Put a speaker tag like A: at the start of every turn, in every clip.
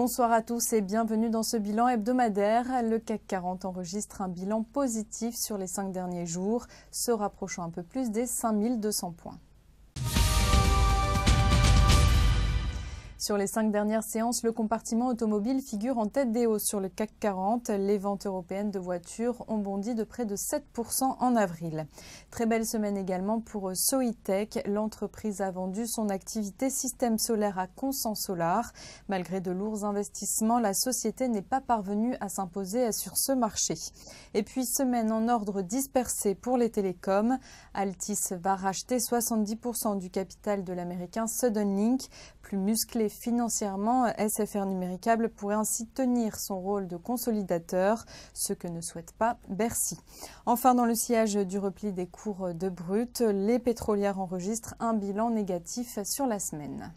A: Bonsoir à tous et bienvenue dans ce bilan hebdomadaire. Le CAC 40 enregistre un bilan positif sur les cinq derniers jours, se rapprochant un peu plus des 5200 points. Sur les cinq dernières séances, le compartiment automobile figure en tête des hausses sur le CAC 40. Les ventes européennes de voitures ont bondi de près de 7% en avril. Très belle semaine également pour euh, Soitec. L'entreprise a vendu son activité système solaire à Consensolar. Malgré de lourds investissements, la société n'est pas parvenue à s'imposer euh, sur ce marché. Et puis, semaine en ordre dispersé pour les télécoms. Altis va racheter 70% du capital de l'américain Suddenlink, plus musclé Financièrement, SFR Numéricable pourrait ainsi tenir son rôle de consolidateur, ce que ne souhaite pas Bercy. Enfin, dans le sillage du repli des cours de brut, les pétrolières enregistrent un bilan négatif sur la semaine.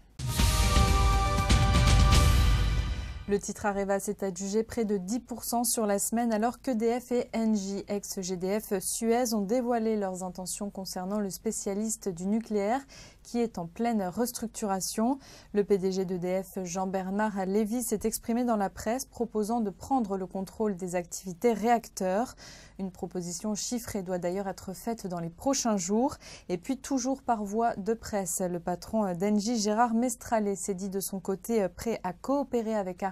A: Le titre Areva s'est adjugé près de 10% sur la semaine alors que DF et Engie, ex-GDF Suez, ont dévoilé leurs intentions concernant le spécialiste du nucléaire qui est en pleine restructuration. Le PDG d'EDF, Jean-Bernard Lévy, s'est exprimé dans la presse proposant de prendre le contrôle des activités réacteurs. Une proposition chiffrée doit d'ailleurs être faite dans les prochains jours. Et puis, toujours par voie de presse, le patron d'Engie, Gérard Mestralet, s'est dit de son côté prêt à coopérer avec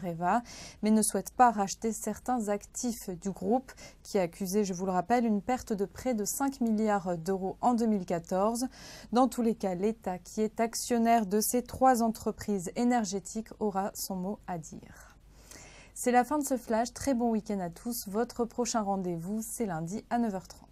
A: mais ne souhaite pas racheter certains actifs du groupe, qui a accusé, je vous le rappelle, une perte de près de 5 milliards d'euros en 2014. Dans tous les cas, l'État, qui est actionnaire de ces trois entreprises énergétiques, aura son mot à dire. C'est la fin de ce flash. Très bon week-end à tous. Votre prochain rendez-vous, c'est lundi à 9h30.